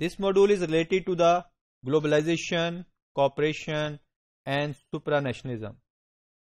This module is related to the globalization, cooperation and supranationalism,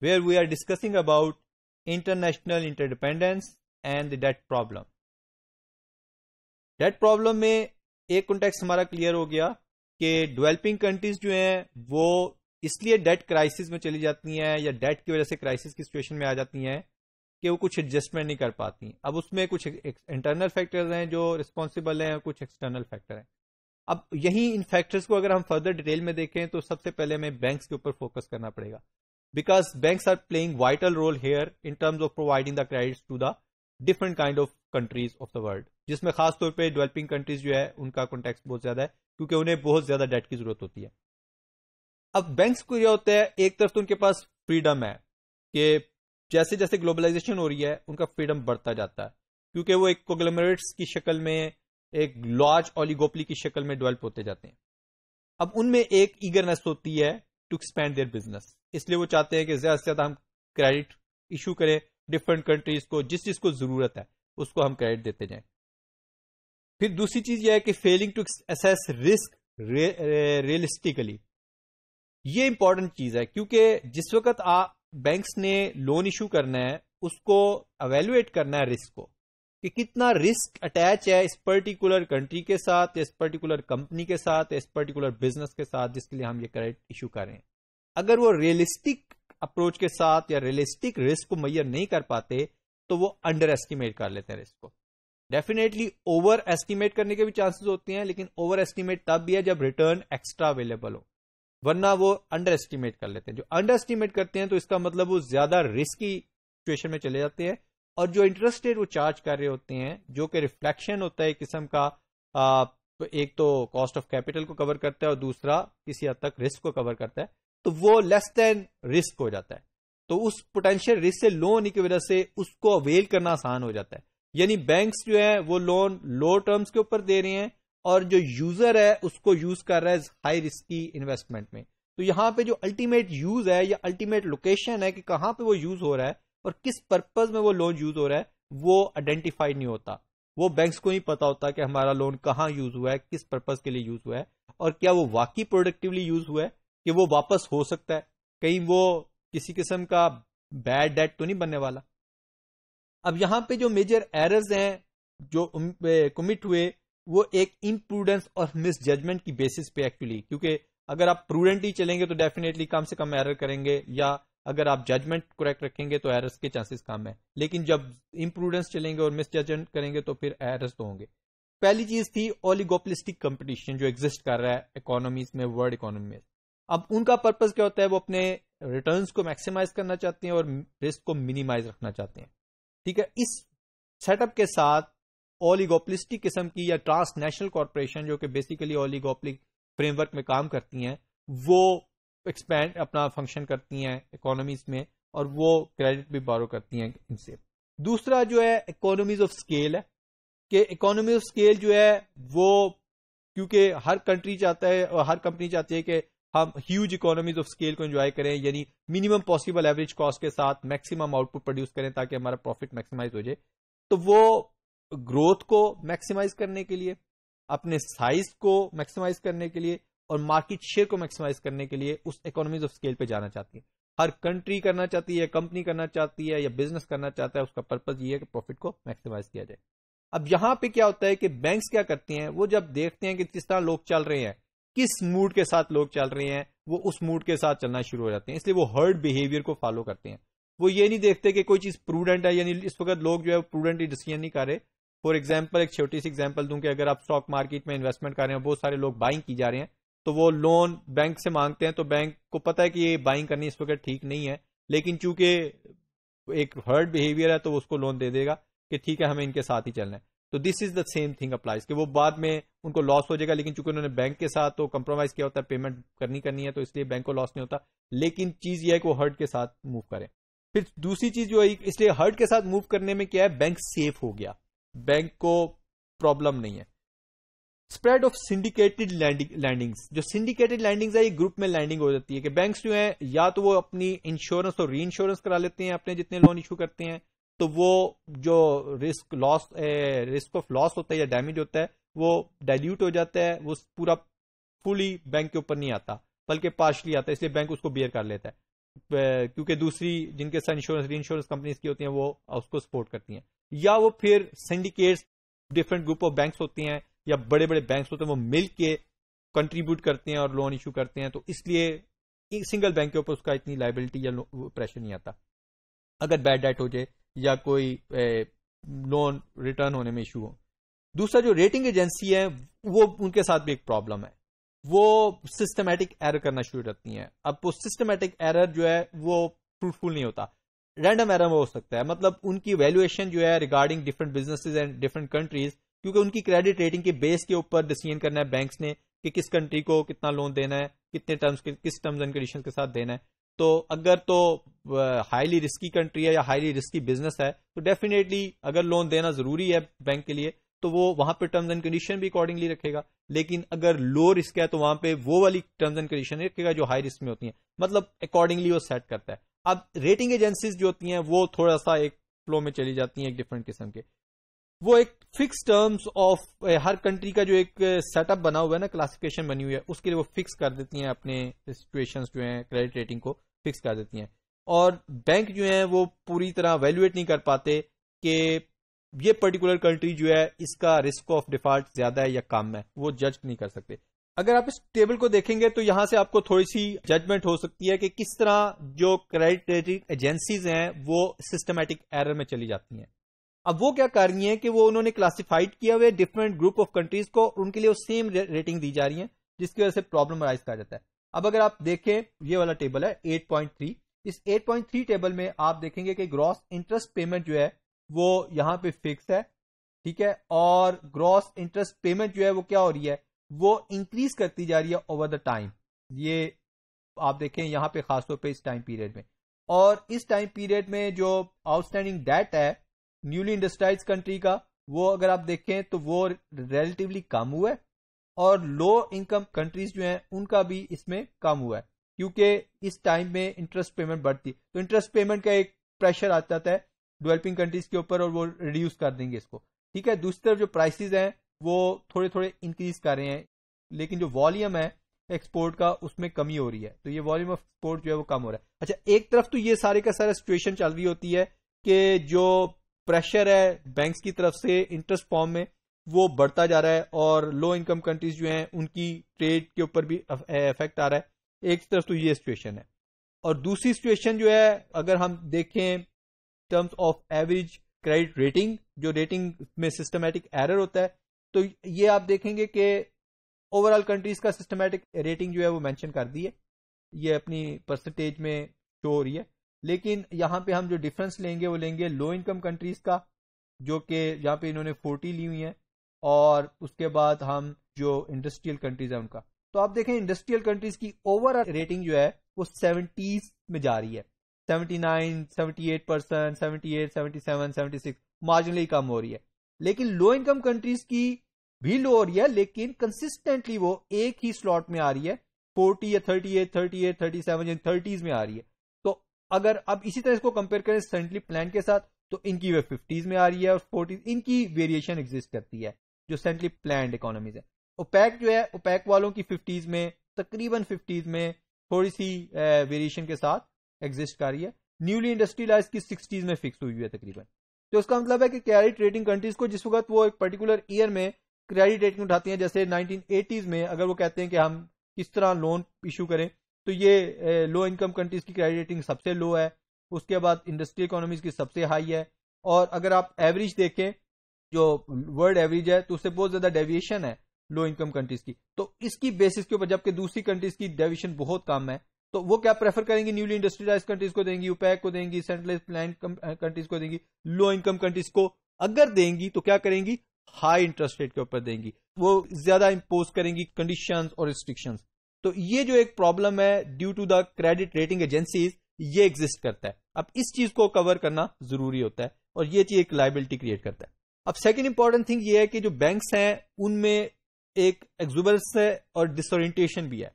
where we are discussing about international interdependence and the debt problem debt problem में एक context हमारा clear हो गया कि developing countries जो हैं वो इसलिए डेट क्राइसिस में चली जाती हैं या डेट की वजह से क्राइसिस की सिचुएशन में आ जाती हैं कि वो कुछ एडजस्टमेंट नहीं कर पाती अब उसमें कुछ इंटरनल फैक्टर्स हैं जो रिस्पॉन्सिबल हैं कुछ एक्सटर्नल फैक्टर हैं अब यही इन फैक्टर्स को अगर हम फर्दर डिटेल में देखें तो सबसे पहले हमें बैंक्स के ऊपर फोकस करना पड़ेगा because banks are playing vital role here in terms of providing the credits to the different kind of countries of the world जिसमें खासतौर पर डेवलपिंग कंट्रीज जो है उनका कॉन्टेक्ट बहुत ज्यादा है क्योंकि उन्हें बहुत ज्यादा डेट की जरूरत होती है अब बैंक्स को यह होता है एक तरफ तो उनके पास फ्रीडम है कि जैसे जैसे ग्लोबलाइजेशन हो रही है उनका फ्रीडम बढ़ता जाता है क्योंकि वो एक कोग्लोमरेट्स की शक्ल में एक लार्ज ऑलिगोपली की शक्ल में डेवलप होते जाते हैं अब उनमें एक ईगरनेस होती है टू एक्सपेंड देयर बिजनेस इसलिए वो चाहते हैं कि ज्यादा से ज्यादा हम क्रेडिट इशू करें डिफरेंट कंट्रीज को जिस चीज को जरूरत है उसको हम क्रेडिट देते जाए फिर दूसरी चीज यह है कि failing to assess risk realistically ये इंपॉर्टेंट चीज है क्योंकि जिस वक्त आप बैंक्स ने लोन इशू करना है उसको अवेलुएट करना है रिस्क को कि कितना रिस्क अटैच है इस पर्टिकुलर कंट्री के साथ इस पर्टिकुलर कंपनी के साथ इस पर्टिकुलर बिजनेस के साथ जिसके लिए हम ये क्रेडिट इशू कर रहे हैं अगर वो रियलिस्टिक अप्रोच के साथ या रियलिस्टिक रिस्क को मैयर नहीं कर पाते तो वो अंडर एस्टिमेट कर लेते हैं रिस्क को डेफिनेटली ओवर एस्टिमेट करने के भी चांसेस होते हैं लेकिन ओवर एस्टिमेट तब भी है जब रिटर्न एक्स्ट्रा अवेलेबल हो वरना वो अंडर एस्टिमेट कर लेते हैं जो अंडर एस्टिमेट करते हैं तो इसका मतलब वो ज्यादा रिस्की सिचुएशन में चले जाते हैं और जो इंटरेस्ट रेट वो चार्ज कर रहे होते हैं जो कि रिफ्लेक्शन होता है किस्म का आ, एक तो कॉस्ट ऑफ कैपिटल को कवर करता है और दूसरा किसी हद तक रिस्क को कवर करता है तो वो लेस देन रिस्क हो जाता है तो उस पोटेंशियल रिस्क से लोन होने की वजह से उसको अवेल करना आसान हो जाता है यानी बैंक्स जो है वो लोन लो टर्म्स के ऊपर दे रहे हैं और जो यूजर है उसको यूज कर रहा है हाई रिस्क की इन्वेस्टमेंट में तो यहां पे जो अल्टीमेट यूज है या अल्टीमेट लोकेशन है कि कहां पे वो यूज हो रहा है और किस पर्पज में वो लोन यूज हो रहा है वो आइडेंटिफाई नहीं होता वो बैंक्स को ही पता होता कि हमारा लोन कहाँ यूज हुआ है किस पर्पज के लिए यूज हुआ है और क्या वो वाकई प्रोडक्टिवली यूज हुआ है कि वो वापस हो सकता है कहीं वो किसी किस्म का बैड डेट तो नहीं बनने वाला अब यहां पे जो मेजर एरर्स हैं जो कमिट हुए वो एक इम्प्रूडेंस और मिस जजमेंट की बेसिस पे एक्चुअली क्योंकि अगर आप प्रूडेंटली चलेंगे तो डेफिनेटली कम से कम एरर करेंगे या अगर आप जजमेंट करेक्ट रखेंगे तो एरर्स के चांसेस कम है लेकिन जब इम्प्रूडेंस चलेंगे और मिस जजमेंट करेंगे तो फिर एरर्स तो होंगे पहली चीज थी ओलिगोपलिस्टिक कंपटीशन जो एग्जिस्ट कर रहा है इकोनॉमीज में वर्ल्ड इकोनॉमी में अब उनका पर्पज क्या होता है वो अपने रिटर्न को मैक्सिमाइज करना चाहते हैं और रिस्क को मिनिमाइज रखना चाहते हैं ठीक है इस सेटअप के साथ ओलिगोपलिस्टिक किस्म की या ट्रांसनेशनल कॉरपोरेशन जो कि बेसिकली ओलिगोपलिक फ्रेमवर्क में काम करती हैं वो एक्सपैंड अपना फंक्शन करती हैं इकोनॉमीज में और वो क्रेडिट भी बारो करती हैं इनसे दूसरा जो है इकोनॉमीज ऑफ स्केल है कि इकोनॉमी ऑफ स्केल जो है वो क्योंकि हर कंट्री चाहता है और हर कंपनी चाहती है कि हम ह्यूज इकोनॉमीज ऑफ स्केल को एंजॉय करें यानी मिनिमम पॉसिबल एवरेज कॉस्ट के साथ मैक्सिमम आउटपुट प्रोड्यूस करें ताकि हमारा प्रॉफिट मैक्सिमाइज हो जाए तो वो ग्रोथ को मैक्सिमाइज करने के लिए अपने साइज को मैक्सिमाइज करने के लिए और मार्केट शेयर को मैक्सिमाइज करने के लिए उस इकोनॉमीज ऑफ स्केल पे जाना चाहती है हर कंट्री करना चाहती है कंपनी करना चाहती है या बिजनेस करना चाहता है उसका पर्पज ये है कि प्रॉफिट को मैक्सिमाइज किया जाए अब यहाँ पे क्या होता है कि बैंक क्या करती हैं वो जब देखते हैं कि किस तरह लोग चल रहे हैं किस मूड के साथ लोग चल रहे हैं वो उस मूड के साथ चलना शुरू हो जाते हैं इसलिए वो हर्ड बिहेवियर को फॉलो करते हैं वो ये नहीं देखते कि कोई चीज प्रूडेंट है यानी इस वक्त लोग जो है प्रूडेंटली डिसीजन नहीं कर रहे फॉर एग्जाम्पल एक छोटी सी एग्जाम्पल दूं कि अगर आप स्टॉक मार्केट में इन्वेस्टमेंट कर रहे हैं बहुत सारे लोग बाइंग की जा रहे हैं तो वो लोन बैंक से मांगते हैं तो बैंक को पता है कि ये बाइंग करनी इस वक्त ठीक नहीं है लेकिन चूंकि एक हर्ड बिहेवियर है तो उसको लोन दे देगा कि ठीक है हमें इनके साथ ही चलना है तो this is the same thing applies कि वो बाद में उनको लॉस हो जाएगा लेकिन चूंकि उन्होंने बैंक के साथ तो कंप्रोमाइज किया होता है पेमेंट करनी करनी है तो इसलिए बैंक को लॉस नहीं होता लेकिन चीज यह है कि वो हर्ड के साथ मूव करें फिर दूसरी चीज जो है इसलिए हर्ड के साथ मूव करने में क्या है बैंक सेफ हो गया बैंक को प्रॉब्लम नहीं है स्प्रेड ऑफ सिंडिकेटेड लैंडिंग्स जो सिंडिकेटेड लैंडिंग्स है ये ग्रुप में लैंडिंग हो जाती है कि बैंक्स जो हैं या तो वो अपनी इंश्योरेंस और री इंश्योरेंस करा लेते हैं अपने जितने लोन इशू करते हैं तो वो जो risk loss risk of loss होता है या डैमेज होता है वो डायल्यूट हो जाता है वो पूरा फुली बैंक के ऊपर नहीं आता बल्कि पार्शली आता है इसलिए बैंक उसको बियर कर लेता है क्योंकि दूसरी जिनके साथ इंश्योरेंस री इंश्योरेंस कंपनीज की होती हैं वो उसको सपोर्ट करती हैं या वो फिर syndicates different group of banks होती हैं या बड़े बड़े बैंक होते हैं वो मिल के कंट्रीब्यूट करते हैं और लोन इशू करते हैं तो इसलिए एक सिंगल बैंक के ऊपर उसका इतनी लाइबिलिटी या प्रेशर नहीं आता अगर बैड डेट हो जाए या कोई लोन रिटर्न होने में इशू हो दूसरा जो रेटिंग एजेंसी है वो उनके साथ भी एक प्रॉब्लम है वो सिस्टमेटिक एरर करना शुरू करती हैं अब वो सिस्टमेटिक एरर जो है वो फ्रूटफुल नहीं होता रैंडम एरर हो सकता है मतलब उनकी वैल्यूएशन जो है regarding different businesses and different countries क्योंकि उनकी क्रेडिट रेटिंग के बेस के ऊपर डिसीजन करना है बैंक ने कि किस कंट्री को कितना लोन देना है कितने टर्म्स के किस टर्म्स एंड कंडीशन के साथ देना है तो अगर तो हाईली रिस्की कंट्री है या हाईली रिस्की बिजनेस है तो डेफिनेटली अगर लोन देना जरूरी है बैंक के लिए तो वो वहां पे टर्म्स एंड कंडीशन भी अकॉर्डिंगली रखेगा लेकिन अगर लो रिस्क है तो वहां पे वो वाली टर्म्स एंड कंडीशन रखेगा जो हाई रिस्क में होती है मतलब अकॉर्डिंगली वो सेट करता है अब रेटिंग एजेंसीज जो होती हैं वो थोड़ा सा एक फ्लो में चली जाती हैं एक डिफरेंट किस्म के वो एक फिक्स टर्म्स ऑफ हर कंट्री का जो एक सेटअप बना हुआ है ना क्लासिफिकेशन बनी हुई है उसके लिए वो फिक्स कर देती हैं अपने सिचुएशन जो है क्रेडिट रेटिंग को फिक्स कर देती हैं और बैंक जो है वो पूरी तरह वैल्यूएट नहीं कर पाते कि ये पर्टिकुलर कंट्री जो है इसका रिस्क ऑफ डिफॉल्ट ज्यादा है या कम है वो जज नहीं कर सकते अगर आप इस टेबल को देखेंगे तो यहां से आपको थोड़ी सी जजमेंट हो सकती है कि किस तरह जो क्रेडिट रेटिंग एजेंसीज हैं वो सिस्टमेटिक एरर में चली जाती हैं अब वो क्या कर रही है कि वो उन्होंने क्लासिफाइड किया हुआ डिफरेंट ग्रुप ऑफ कंट्रीज को उनके लिए सेम रेटिंग दी जा रही है जिसकी वजह से प्रॉब्लम राइज कर जाता है अब अगर आप देखें ये वाला टेबल है 8.3 इस 8.3 टेबल में आप देखेंगे कि ग्रॉस इंटरेस्ट पेमेंट जो है वो यहाँ पे फिक्स है ठीक है और ग्रॉस इंटरेस्ट पेमेंट जो है वो क्या हो रही है वो इंक्रीज करती जा रही है ओवर द टाइम ये आप देखें यहां पे खासतौर पे इस टाइम पीरियड में और इस टाइम पीरियड में जो आउटस्टैंडिंग डेट है न्यूली इंडस्ट्राइज कंट्री का वो अगर आप देखें तो वो रिलेटिवली कम हुआ है और लो इनकम कंट्रीज जो हैं उनका भी इसमें कम हुआ है क्योंकि इस टाइम में इंटरेस्ट पेमेंट बढ़ती तो इंटरेस्ट पेमेंट का एक प्रेशर आ जाता है डेवलपिंग कंट्रीज के ऊपर और वो रिड्यूस कर देंगे इसको ठीक है दूसरी तरफ जो प्राइसेस हैं वो थोड़े थोड़े इंक्रीज कर रहे हैं लेकिन जो वॉल्यूम है एक्सपोर्ट का उसमें कमी हो रही है तो ये वॉल्यूम ऑफ एक्सपोर्ट जो है वो कम हो रहा है अच्छा एक तरफ तो ये सारे का सारा सिचुएशन चल रही होती है कि जो प्रेशर है बैंक्स की तरफ से इंटरेस्ट फॉर्म में वो बढ़ता जा रहा है और लो इनकम कंट्रीज जो हैं उनकी ट्रेड के ऊपर भी इफेक्ट आ रहा है एक तरफ तो ये सिचुएशन है और दूसरी सिचुएशन जो है अगर हम देखें terms of average credit rating जो रेटिंग में सिस्टमेटिक एरर होता है तो ये आप देखेंगे कि ओवरऑल कंट्रीज का सिस्टमेटिक रेटिंग जो है वो मेंशन कर दी है ये अपनी परसेंटेज में शो हो रही है लेकिन यहाँ पे हम जो डिफरेंस लेंगे वो लेंगे लो इनकम कंट्रीज का जो कि यहाँ पे इन्होंने फोर्टी ली हुई है और उसके बाद हम जो इंडस्ट्रियल कंट्रीज है उनका तो आप देखें इंडस्ट्रियल कंट्रीज की ओवरऑल रेटिंग जो है वो सेवेंटीज में जा रही है seventy nine seventy eight percent seventy eight seventy seven seventy six marginally कम हो रही है लेकिन लो इनकम कंट्रीज की भी लो हो रही है लेकिन कंसिस्टेंटली वो एक ही स्लॉट में आ रही है फोर्टी या thirty eight thirty eight thirty seven thirties में आ रही है अगर आप इसी तरह इसको कंपेयर करें सेंटली प्लान के साथ तो इनकी वे फिफ्टीज में आ रही है और फोर्टीज इनकी वेरिएशन एग्जिस्ट करती है जो सेंटली प्लान इकोनॉमीज है ओपैक जो है ओपैक वालों की फिफ्टीज में तकरीबन फिफ्टीज में थोड़ी सी वेरिएशन के साथ एग्जिस्ट कर रही है न्यूली इंडस्ट्रियलाइज की सिक्सटीज में फिक्स हुई है तकरीबन तो उसका मतलब है कि क्रेडिट ट्रेडिंग कंट्रीज को जिस वक्त वो एक पर्टिकुलर ईयर में क्रेडिट रेटिंग उठाती हैं जैसे 1980s में अगर वो कहते हैं कि हम किस तरह लोन इशू करें तो ये लो इनकम कंट्रीज की क्रेडिट रेटिंग सबसे लो है उसके बाद इंडस्ट्री इकोनॉमीज की सबसे हाई है और अगर आप एवरेज देखें जो वर्ल्ड एवरेज है तो उससे बहुत ज्यादा डेविएशन है लो इनकम कंट्रीज की तो इसकी बेसिस के ऊपर जबकि दूसरी कंट्रीज की डेविएशन बहुत कम है तो वो क्या प्रेफर करेंगी न्यूली इंडस्ट्रियलाइज कंट्रीज को देंगी यूपैक को देंगी सेंट्रलाइज प्लान कंट्रीज को देंगी लो इनकम कंट्रीज को अगर देंगी तो क्या करेंगी हाई इंटरेस्ट रेट के ऊपर देंगी वो ज्यादा इंपोज करेंगी कंडीशन और रिस्ट्रिक्शंस तो ये जो एक प्रॉब्लम है due to the credit rating agencies ये एग्जिस्ट करता है अब इस चीज को कवर करना जरूरी होता है और ये चीज एक लाइबिलिटी क्रिएट करता है अब सेकेंड इंपॉर्टेंट थिंग ये है कि जो बैंक्स हैं उनमें एक एग्जुबेंस है और डिसोरिएंटेशन भी है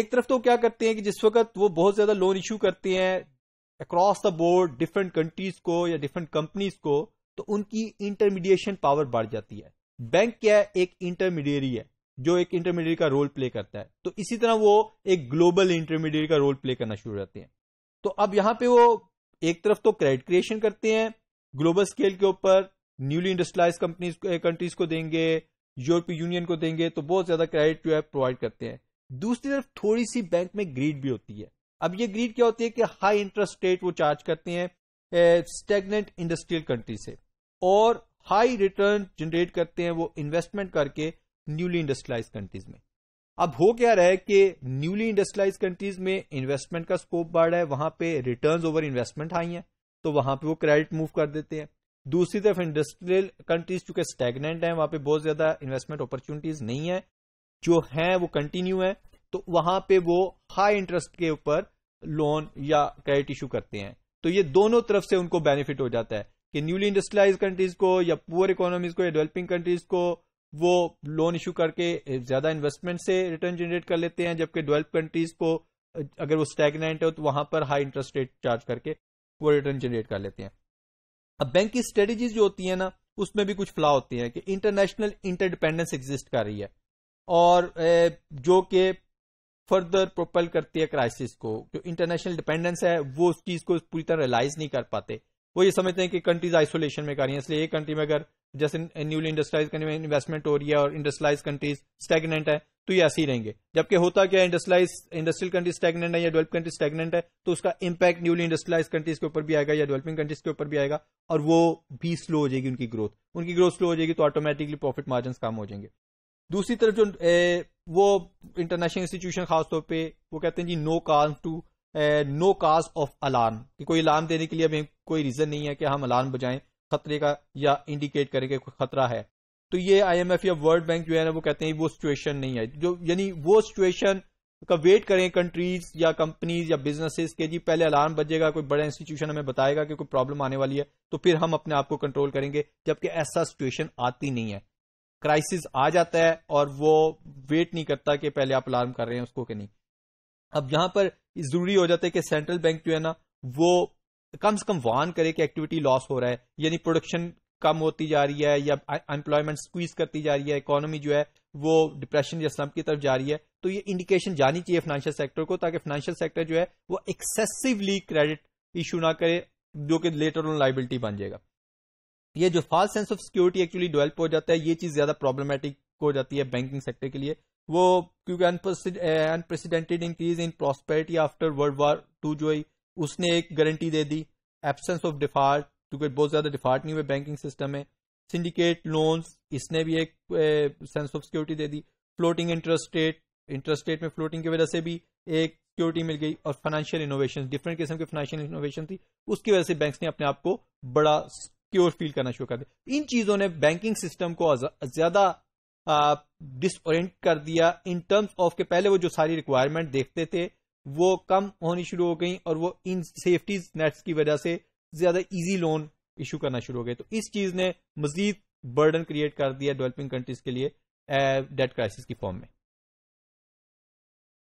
एक तरफ तो क्या करते हैं कि जिस वक्त वो बहुत ज्यादा लोन इश्यू करते हैं across the board different countries को या डिफरेंट कंपनीज को तो उनकी इंटरमीडिएशन पावर बढ़ जाती है बैंक क्या है एक इंटरमीडिएरी है जो एक इंटरमीडिएट का रोल प्ले करता है तो इसी तरह वो एक ग्लोबल इंटरमीडिएट का रोल प्ले करना शुरू करते हैं तो अब यहां पे वो एक तरफ तो क्रेडिट क्रिएशन करते हैं ग्लोबल स्केल के ऊपर न्यूली इंडस्ट्रियलाइज कंपनीज कंट्रीज को देंगे यूरोपीय यूनियन को देंगे तो बहुत ज्यादा क्रेडिट जो है प्रोवाइड करते हैं दूसरी तरफ थोड़ी सी बैंक में ग्रीड भी होती है अब ये ग्रीड क्या होती है कि हाई इंटरेस्ट रेट वो चार्ज करते हैं स्टेगनेंट इंडस्ट्रियल कंट्री से और हाई रिटर्न जनरेट करते हैं वो इन्वेस्टमेंट करके न्यूली इंडस्ट्रियलाइज कंट्रीज में अब हो क्या रहा है कि न्यूली इंडस्ट्रियलाइज कंट्रीज में इन्वेस्टमेंट का स्कोप बढ़ रहा है वहां पे रिटर्न ओवर इन्वेस्टमेंट हाई है तो वहां पे वो क्रेडिट मूव कर देते हैं दूसरी तरफ इंडस्ट्रियल कंट्रीज चूंकि स्टेगनेंट है वहां पे बहुत ज्यादा इन्वेस्टमेंट अपॉर्चुनिटीज नहीं है जो है वो कंटिन्यू है तो वहां पे वो हाई इंटरेस्ट के ऊपर लोन या क्रेडिट इश्यू करते हैं तो ये दोनों तरफ से उनको बेनिफिट हो जाता है कि न्यूली इंडस्ट्रियलाइज कंट्रीज को या पुअर इकोनॉमीज को या डेवलपिंग कंट्रीज को वो लोन इशू करके ज्यादा इन्वेस्टमेंट से रिटर्न जनरेट कर लेते हैं जबकि डेवलप कंट्रीज को अगर वो स्टेगनेंट हो तो वहां पर हाई इंटरेस्ट रेट चार्ज करके वो रिटर्न जनरेट कर लेते हैं अब बैंक की स्ट्रेटेजीज जो होती है ना उसमें भी कुछ फ्ला होती है कि इंटरनेशनल इंटरडिपेंडेंस एग्जिस्ट कर रही है और जो कि फर्दर प्रोपेल करती है क्राइसिस को जो इंटरनेशनल डिपेंडेंस है वो उस चीज को पूरी तरह रियलाइज नहीं कर पाते वो ये समझते हैं कि कंट्रीज आइसोलेशन में कर रही है इसलिए एक कंट्री में अगर जैसे न्यूली इंडस्ट्राइज कंट्री में इन्वेस्टमेंट हो रही है और इंडस्ट्राइज कंट्रीज स्टेगनेंट है तो ये ऐसे ही रहेंगे जबकि होता क्या इंडस्ट्राइज इंडस्ट्रियल कंट्रीज स्टेगनेंट है या डेवलप कंट्री स्टेगनेंट है तो उसका इंपैक्ट न्यूली इंडस्ट्राइज कंट्रीज के ऊपर भी आएगा या डेवलपिंग कंट्रीज के ऊपर भी आएगा और वो भी स्लो हो जाएगी उनकी ग्रोथ उनकी ग्रोथ स्लो हो जाएगी तो ऑटोमेटिकली प्रॉफिट मार्जिन कम हो जाएंगे दूसरी तरफ जो ए, वो इंटरनेशनल इंस्टीट्यूशन खासतौर पर वो कहते हैं जी no calm to no cause of alarm कि कोई अलार्म देने के लिए अभी कोई रीजन नहीं है कि हम अलार्म बजाएं खतरे का या इंडिकेट करें कि कोई खतरा है तो ये आईएमएफ या वर्ल्ड बैंक जो है ना वो कहते हैं वो सिचुएशन नहीं है जो यानी वो सिचुएशन का वेट करें कंट्रीज या कंपनीज या बिजनेसेस के जी पहले अलार्म बजेगा कोई बड़ा इंस्टीट्यूशन हमें बताएगा कि कोई प्रॉब्लम आने वाली है तो फिर हम अपने आप को कंट्रोल करेंगे जबकि ऐसा सिचुएशन आती नहीं है क्राइसिस आ जाता है और वो वेट नहीं करता कि पहले आप अलार्म कर रहे हैं उसको कि नहीं अब यहां पर जरूरी हो जाता है कि सेंट्रल बैंक जो है ना वो कम से कम वान करे कि एक्टिविटी लॉस हो रहा है यानी प्रोडक्शन कम होती जा रही है या अनएम्प्लॉयमेंट स्क्वीज करती जा रही है इकोनॉमी जो है वो डिप्रेशन या स्लम्प की तरफ जा रही है तो ये इंडिकेशन जानी चाहिए फाइनेंशियल सेक्टर को ताकि फाइनेंशियल सेक्टर जो है वो एक्सेसिवली क्रेडिट इशू ना करे जो कि लेटर ऑन लाइबिलिटी बन जाएगा ये जो false sense of security actually develop हो जाता है ये चीज ज्यादा प्रॉब्लमेटिक हो जाती है बैंकिंग सेक्टर के लिए वो क्योंकि unprecedented increase in prosperity after world war two जो है उसने एक गारंटी दे दी एबसेंस ऑफ डिफॉल्ट क्योंकि बहुत ज्यादा डिफॉल्ट नहीं हुए बैंकिंग सिस्टम में सिंडिकेट लोन्स इसने भी एक सेंस ऑफ सिक्योरिटी दे दी floating interest rate interest rate में फ्लोटिंग की वजह से भी एक सिक्योरिटी मिल गई और फाइनेंशियल इनोवेशन डिफरेंट किस्म के फाइनेंशियल इनोवेशन थी उसकी वजह से बैंक ने अपने आप को बड़ा सिक्योर फील करना शुरू कर दिया इन चीजों ने बैंकिंग सिस्टम को ज्यादा डिसोरेंट कर दिया इन टर्म्स ऑफ के पहले वो जो सारी रिक्वायरमेंट देखते थे वो कम होनी शुरू हो गई और वो इन सेफ्टी नेट्स की वजह से ज्यादा इजी लोन इशू करना शुरू हो गए तो इस चीज ने मजीद बर्डन क्रिएट कर दिया डेवलपिंग कंट्रीज के लिए डेट क्राइसिस की फॉर्म में